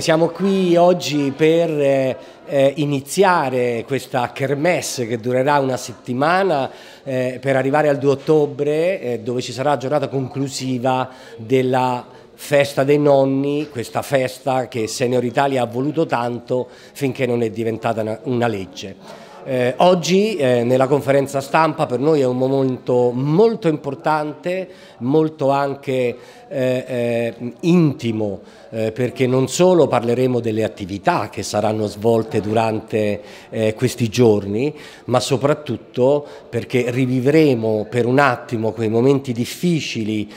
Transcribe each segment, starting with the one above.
Siamo qui oggi per eh, eh, iniziare questa kermesse che durerà una settimana eh, per arrivare al 2 ottobre eh, dove ci sarà la giornata conclusiva della festa dei nonni, questa festa che Senior Italia ha voluto tanto finché non è diventata una, una legge. Eh, oggi eh, nella conferenza stampa per noi è un momento molto importante, molto anche eh, eh intimo, eh, perché non solo parleremo delle attività che saranno svolte durante eh, questi giorni, ma soprattutto perché rivivremo per un attimo quei momenti difficili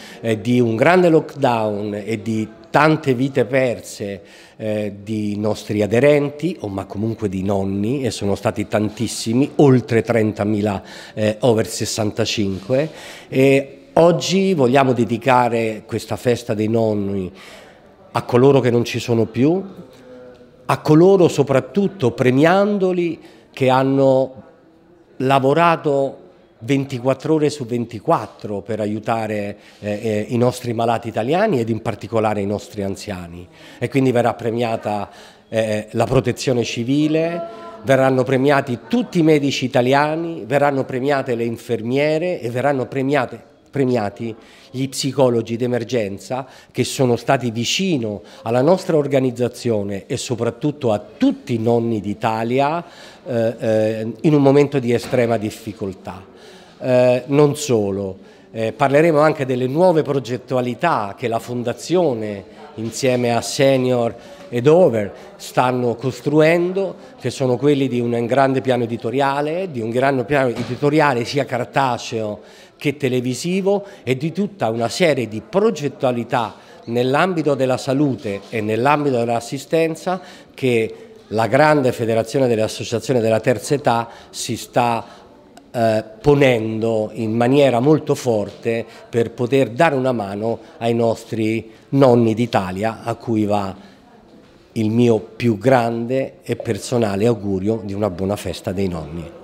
di un grande lockdown e di tante vite perse eh, di nostri aderenti, o ma comunque di nonni, e sono stati tantissimi, oltre 30.000 eh, over 65. E oggi vogliamo dedicare questa festa dei nonni a coloro che non ci sono più, a coloro soprattutto premiandoli che hanno lavorato 24 ore su 24 per aiutare eh, eh, i nostri malati italiani ed in particolare i nostri anziani e quindi verrà premiata eh, eh, la protezione civile, verranno premiati tutti i medici italiani, verranno premiate le infermiere e verranno premiate premiati gli psicologi d'emergenza che sono stati vicino alla nostra organizzazione e soprattutto a tutti i nonni d'Italia eh, eh, in un momento di estrema difficoltà. Eh, non solo, eh, parleremo anche delle nuove progettualità che la Fondazione insieme a Senior ed Over stanno costruendo, che sono quelli di un grande piano editoriale, di un grande piano editoriale sia cartaceo che televisivo e di tutta una serie di progettualità nell'ambito della salute e nell'ambito dell'assistenza che la grande federazione delle associazioni della terza età si sta eh, ponendo in maniera molto forte per poter dare una mano ai nostri nonni d'Italia a cui va il mio più grande e personale augurio di una buona festa dei nonni.